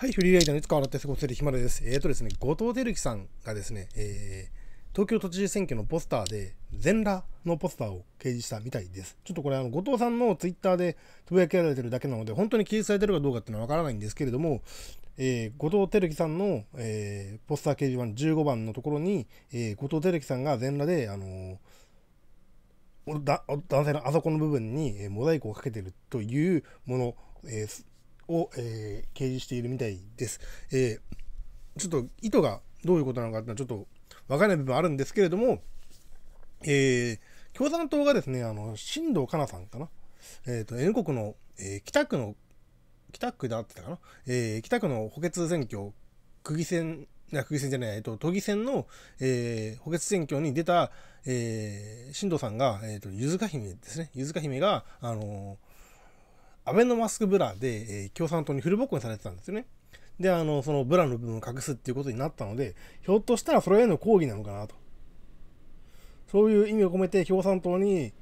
はい、フリーライダーのいつか笑って過ごせるひまるです。えっ、ー、とですね、後藤輝樹さんがですね、えー、東京都知事選挙のポスターで、全裸のポスターを掲示したみたいです。ちょっとこれ、あの、後藤さんのツイッターでつぶやきられてるだけなので、本当に記載されてるかどうかっていうのはわからないんですけれども、えー、後藤輝樹さんの、えー、ポスター掲示板15番のところに、えー、後藤輝樹さんが全裸で、あの男性のあそこの部分にモザイクをかけてるというもの、えー、を、えー、掲示しているみたいです。えー、ちょっと意図がどういうことなのかっていうのはちょっと分からない部分あるんですけれども、えー、共産党がですね、あの、新藤香奈さんかな。えっ、ー、と、N 国の、えー、北区の、北区であってたかな。えー、北区の補欠選挙、区議選、区議選じゃない、えっ、ー、と、都議選の、えー、補欠選挙に出た、えー、新藤さんが、えっ、ー、と、ゆずか姫ですね。ゆずか姫が、あのーアベノマスクブラで、えー、共産党にフルボッコにされてたんですよね。で、あの、そのブラの部分を隠すっていうことになったので、ひょっとしたらそれへの抗議なのかなと。そういう意味を込めて共産党に、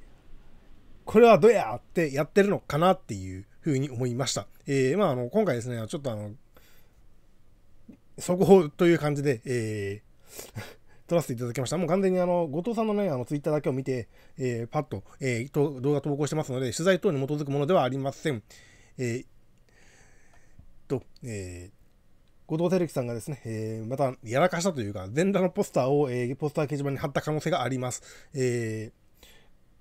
これはどうやってやってるのかなっていうふうに思いました。えー、まあ、あの、今回ですね、ちょっとあの、速報という感じで、えー撮らせていただきました。もう完全にあの、後藤さんのね、あの、ツイッターだけを見て、えー、パッと、えーと、動画投稿してますので、取材等に基づくものではありません。えー、と、えー後藤輝樹さんがですね、えー、またやらかしたというか、全裸のポスターを、えー、ポスター掲示板に貼った可能性があります。えー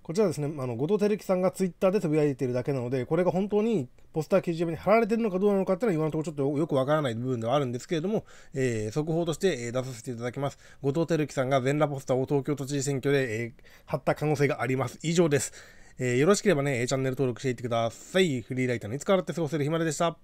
こちらですね、あの後藤輝樹さんがツイッターでつぶやいているだけなので、これが本当にポスター掲示板に貼られているのかどうなのかっていうのは今のところちょっとよくわからない部分ではあるんですけれども、えー、速報として出させていただきます。後藤輝樹さんが全裸ポスターを東京都知事選挙で、えー、貼った可能性があります。以上です。えー、よろしければね、チャンネル登録していってください。フリーライターのいつからって過ごせるひまででした。